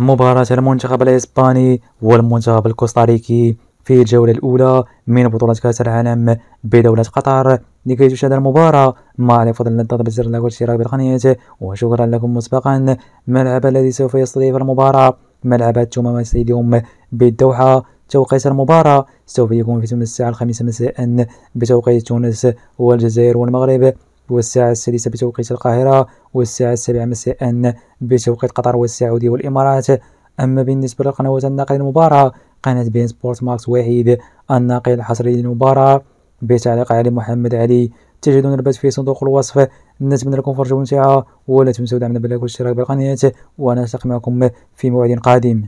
مباراة المنتخب الإسباني والمنتخب الكوستاريكي في الجولة الأولى من بطولة كأس العالم بدولة قطر لكي تشاهد المباراة مع الفضل أن تضغط زر اللايك والاشتراك بالقناة وشكرا لكم مسبقا ملعب الذي سوف يستضيف المباراة ملعب التومام ستاديوم بالدوحة توقيت المباراة سوف يكون في الساعة الخامسة مساء بتوقيت تونس والجزائر والمغرب والساعة السادسة بتوقيت القاهرة والساعة السابعة مساء بتوقيت قطر والسعودية والإمارات أما بالنسبة للقنوات الناقلة للمباراة قناة بين سبورت ماكس واحد الناقل الحصري للمباراة بتعليق علي محمد علي تجدون البث في صندوق الوصف نتمنى لكم فرجة ممتعة ولا تنسوا دعمنا باللايك والاشتراك بالقناة ونلتقي معكم في موعد قادم